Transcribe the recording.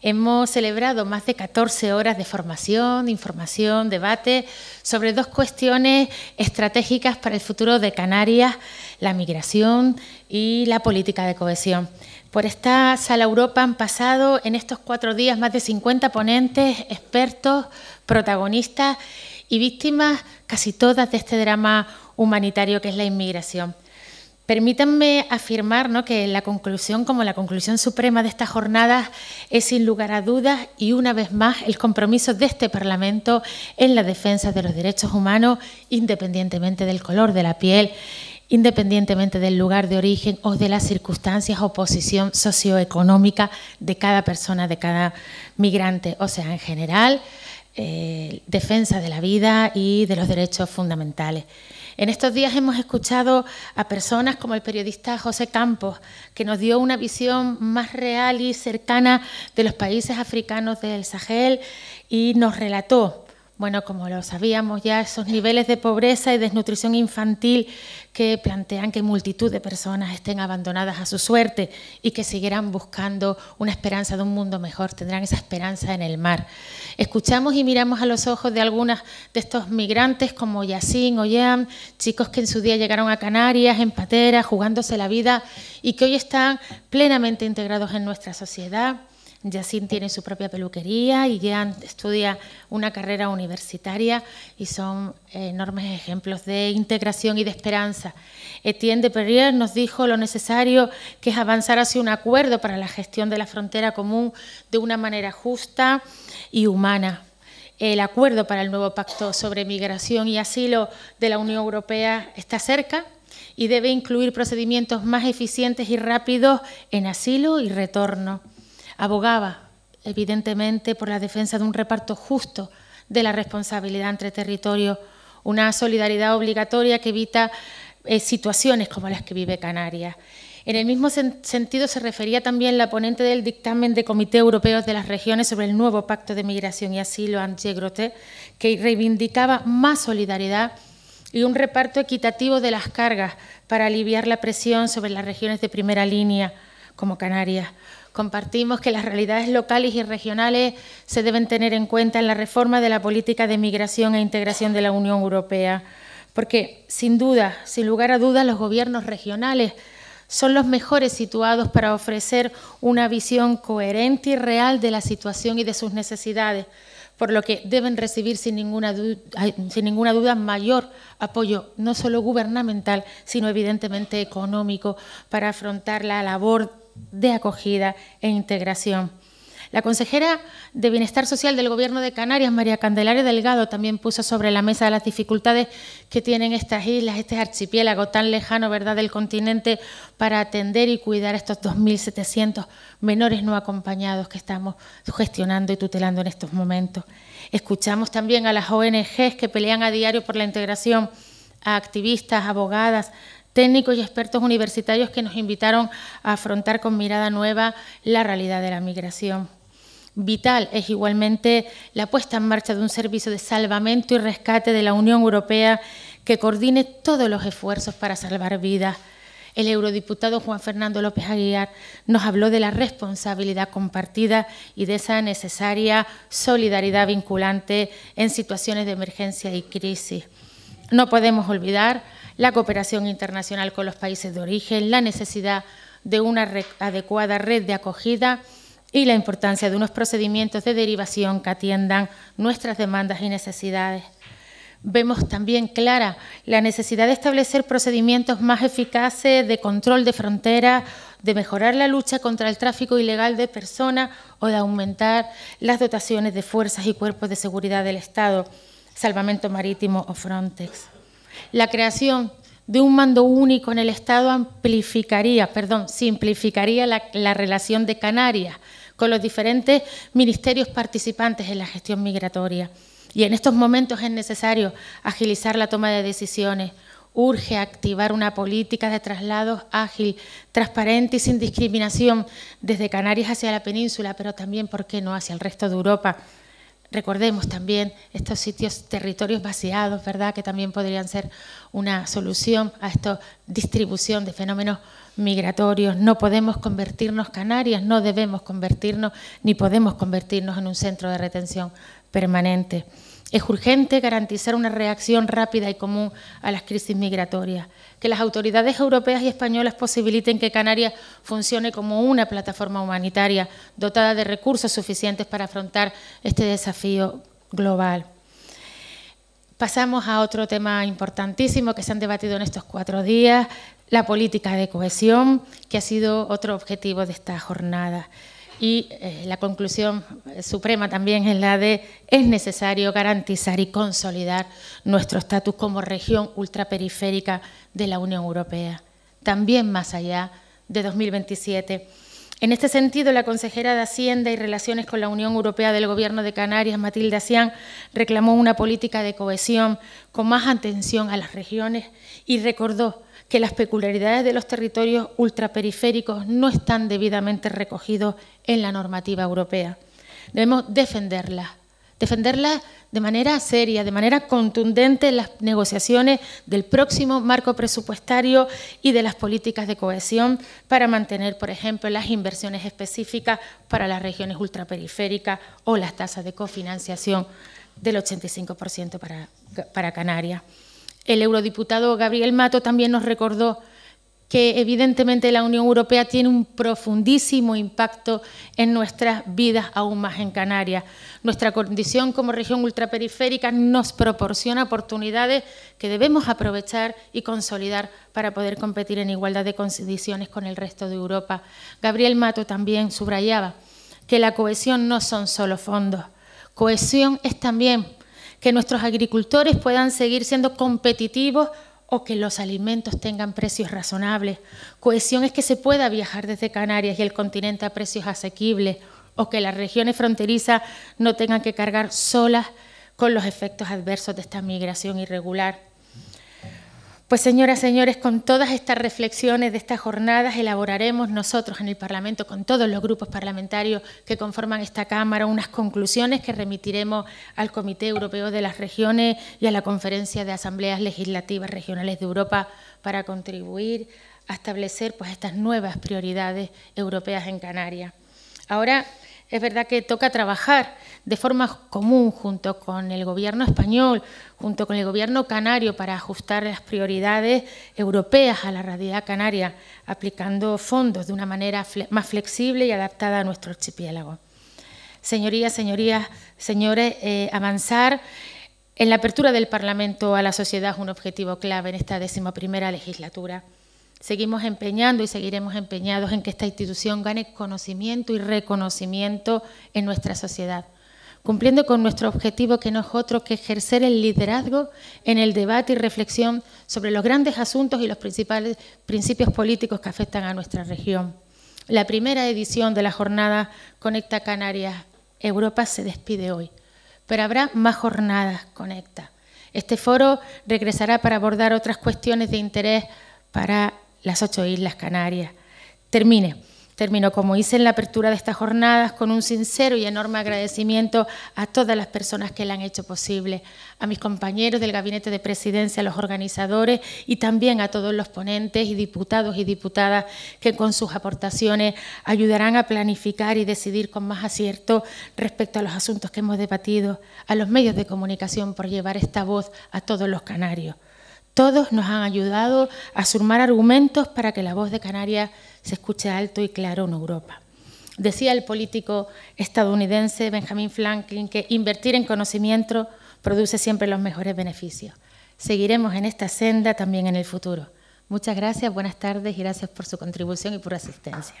Hemos celebrado más de 14 horas de formación, información, debate sobre dos cuestiones estratégicas para el futuro de Canarias, la migración y la política de cohesión. Por esta sala Europa han pasado en estos cuatro días más de 50 ponentes, expertos, protagonistas y víctimas, casi todas de este drama humanitario que es la inmigración. Permítanme afirmar que la conclusión, como la conclusión suprema de esta jornada es sin lugar a dudas y una vez más el compromiso de este Parlamento en la defensa de los derechos humanos, independientemente del color de la piel, independientemente del lugar de origen o de las circunstancias o posición socioeconómica de cada persona, de cada migrante. O sea, en general, eh, defensa de la vida y de los derechos fundamentales. En estos días hemos escuchado a personas como el periodista José Campos, que nos dio una visión más real y cercana de los países africanos del Sahel y nos relató bueno, como lo sabíamos ya, esos niveles de pobreza y desnutrición infantil que plantean que multitud de personas estén abandonadas a su suerte y que seguirán buscando una esperanza de un mundo mejor, tendrán esa esperanza en el mar. Escuchamos y miramos a los ojos de algunas de estos migrantes como Yacine o Yam, chicos que en su día llegaron a Canarias en patera, jugándose la vida y que hoy están plenamente integrados en nuestra sociedad Yacine tiene su propia peluquería y Jean estudia una carrera universitaria y son enormes ejemplos de integración y de esperanza. Etienne de Perrier nos dijo lo necesario que es avanzar hacia un acuerdo para la gestión de la frontera común de una manera justa y humana el acuerdo para el nuevo pacto sobre migración y asilo de la Unión Europea está cerca y debe incluir procedimientos más eficientes y rápidos en asilo y retorno. Abogaba, evidentemente, por la defensa de un reparto justo de la responsabilidad entre territorios, una solidaridad obligatoria que evita eh, situaciones como las que vive Canarias. En el mismo sentido se refería también la ponente del dictamen del Comité Europeo de las Regiones sobre el nuevo Pacto de Migración y Asilo, Antje Grote, que reivindicaba más solidaridad y un reparto equitativo de las cargas para aliviar la presión sobre las regiones de primera línea como Canarias, Compartimos que las realidades locales y regionales se deben tener en cuenta en la reforma de la política de migración e integración de la Unión Europea, porque sin duda, sin lugar a dudas, los gobiernos regionales son los mejores situados para ofrecer una visión coherente y real de la situación y de sus necesidades, por lo que deben recibir sin ninguna, duda, sin ninguna duda mayor apoyo, no solo gubernamental, sino evidentemente económico, para afrontar la labor de acogida e integración. La consejera de Bienestar Social del Gobierno de Canarias, María Candelaria Delgado, también puso sobre la mesa las dificultades que tienen estas islas, este archipiélago tan lejano ¿verdad? del continente, para atender y cuidar a estos 2.700 menores no acompañados que estamos gestionando y tutelando en estos momentos. Escuchamos también a las ONGs que pelean a diario por la integración, a activistas, abogadas, técnicos y expertos universitarios que nos invitaron a afrontar con mirada nueva la realidad de la migración. Vital es igualmente la puesta en marcha de un servicio de salvamento y rescate de la Unión Europea que coordine todos los esfuerzos para salvar vidas. El eurodiputado Juan Fernando López Aguilar nos habló de la responsabilidad compartida y de esa necesaria solidaridad vinculante en situaciones de emergencia y crisis. No podemos olvidar la cooperación internacional con los países de origen, la necesidad de una adecuada red de acogida y la importancia de unos procedimientos de derivación que atiendan nuestras demandas y necesidades. Vemos también clara la necesidad de establecer procedimientos más eficaces de control de fronteras, de mejorar la lucha contra el tráfico ilegal de personas o de aumentar las dotaciones de fuerzas y cuerpos de seguridad del Estado, salvamento marítimo o Frontex. La creación de un mando único en el Estado amplificaría, perdón, simplificaría la, la relación de Canarias con los diferentes ministerios participantes en la gestión migratoria. Y en estos momentos es necesario agilizar la toma de decisiones. Urge activar una política de traslados ágil, transparente y sin discriminación desde Canarias hacia la península, pero también, ¿por qué no?, hacia el resto de Europa. Recordemos también estos sitios, territorios vaciados, ¿verdad? Que también podrían ser una solución a esta distribución de fenómenos migratorios. No podemos convertirnos Canarias, no debemos convertirnos, ni podemos convertirnos en un centro de retención permanente. Es urgente garantizar una reacción rápida y común a las crisis migratorias, que las autoridades europeas y españolas posibiliten que Canarias funcione como una plataforma humanitaria dotada de recursos suficientes para afrontar este desafío global. Pasamos a otro tema importantísimo que se han debatido en estos cuatro días, la política de cohesión, que ha sido otro objetivo de esta jornada y eh, la conclusión eh, suprema también es la de es necesario garantizar y consolidar nuestro estatus como región ultraperiférica de la Unión Europea, también más allá de 2027 en este sentido, la consejera de Hacienda y Relaciones con la Unión Europea del Gobierno de Canarias, Matilde Asián, reclamó una política de cohesión con más atención a las regiones y recordó que las peculiaridades de los territorios ultraperiféricos no están debidamente recogidos en la normativa europea. Debemos defenderlas, defenderla de manera seria, de manera contundente en las negociaciones del próximo marco presupuestario y de las políticas de cohesión para mantener, por ejemplo, las inversiones específicas para las regiones ultraperiféricas o las tasas de cofinanciación del 85% para, para Canarias. El eurodiputado Gabriel Mato también nos recordó que evidentemente la Unión Europea tiene un profundísimo impacto en nuestras vidas, aún más en Canarias. Nuestra condición como región ultraperiférica nos proporciona oportunidades que debemos aprovechar y consolidar para poder competir en igualdad de condiciones con el resto de Europa. Gabriel Mato también subrayaba que la cohesión no son solo fondos, cohesión es también que nuestros agricultores puedan seguir siendo competitivos o que los alimentos tengan precios razonables. Cohesión es que se pueda viajar desde Canarias y el continente a precios asequibles o que las regiones fronterizas no tengan que cargar solas con los efectos adversos de esta migración irregular. Pues señoras, y señores, con todas estas reflexiones de estas jornadas elaboraremos nosotros en el Parlamento, con todos los grupos parlamentarios que conforman esta Cámara, unas conclusiones que remitiremos al Comité Europeo de las Regiones y a la Conferencia de Asambleas Legislativas Regionales de Europa para contribuir a establecer pues, estas nuevas prioridades europeas en Canarias. Ahora es verdad que toca trabajar de forma común junto con el gobierno español, junto con el gobierno canario para ajustar las prioridades europeas a la realidad canaria, aplicando fondos de una manera más flexible y adaptada a nuestro archipiélago. Señorías, señorías, señores, eh, avanzar en la apertura del Parlamento a la sociedad es un objetivo clave en esta decimoprimera legislatura. Seguimos empeñando y seguiremos empeñados en que esta institución gane conocimiento y reconocimiento en nuestra sociedad, cumpliendo con nuestro objetivo que no es otro que ejercer el liderazgo en el debate y reflexión sobre los grandes asuntos y los principales principios políticos que afectan a nuestra región. La primera edición de la jornada Conecta Canarias Europa se despide hoy, pero habrá más jornadas Conecta. Este foro regresará para abordar otras cuestiones de interés para las ocho islas Canarias. Termine. Termino, como hice en la apertura de estas jornadas, con un sincero y enorme agradecimiento a todas las personas que la han hecho posible, a mis compañeros del Gabinete de Presidencia, a los organizadores y también a todos los ponentes y diputados y diputadas que con sus aportaciones ayudarán a planificar y decidir con más acierto respecto a los asuntos que hemos debatido, a los medios de comunicación por llevar esta voz a todos los canarios. Todos nos han ayudado a sumar argumentos para que la voz de Canarias se escuche alto y claro en Europa. Decía el político estadounidense Benjamin Franklin que invertir en conocimiento produce siempre los mejores beneficios. Seguiremos en esta senda también en el futuro. Muchas gracias, buenas tardes y gracias por su contribución y por asistencia.